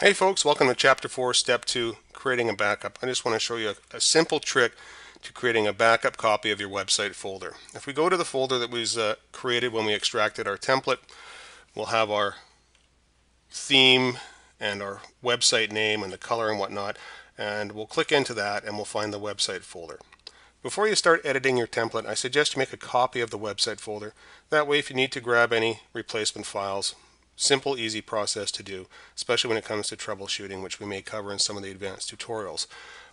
Hey folks, welcome to chapter 4, step 2, creating a backup. I just want to show you a, a, simple trick to creating a backup copy of your website folder. If we go to the folder that was uh, created when we extracted our template, we'll have our theme and our website name and the color and whatnot, and we'll click into that and we'll find the website folder. Before you start editing your template, I suggest you make a copy of the website folder. That way if you need to grab any replacement files, Simple, easy process to do, especially when it comes to troubleshooting, which we may cover in some of the advanced tutorials.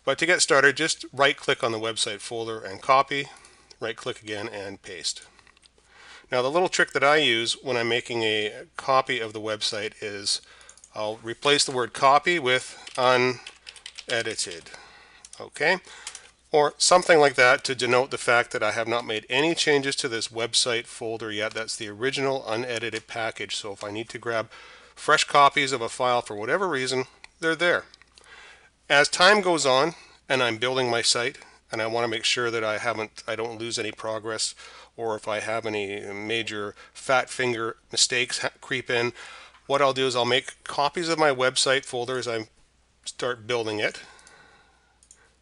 But to get started, just right-click on the website folder and copy, right-click again and paste. Now the little trick that I use when I'm making a copy of the website is I'll replace the word copy with unedited. Okay, or something like that to denote the fact that I have not made any changes to this website folder yet. That's the original unedited package. So if I need to grab fresh copies of a file for whatever reason, they're there. As time goes on and I'm building my site and I want to make sure that I haven't, I don't lose any progress or if I have any major fat finger mistakes creep in, what I'll do is I'll make copies of my website folder as I start building it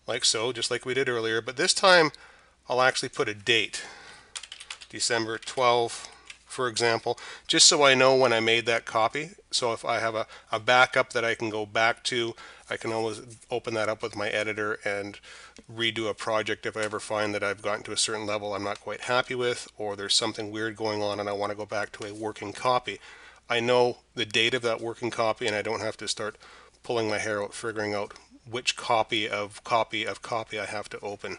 like so, just like we did earlier. But this time, I'll actually put a date, December 12, for example, just so I know when I made that copy. So if I have a, a backup that I can go back to, I can always open that up with my editor and redo a project if I ever find that I've gotten to a certain level I'm not quite happy with, or there's something weird going on and I want to go back to a working copy. I know the date of that working copy and I don't have to start pulling my hair out figuring out which copy of copy of copy I have to open.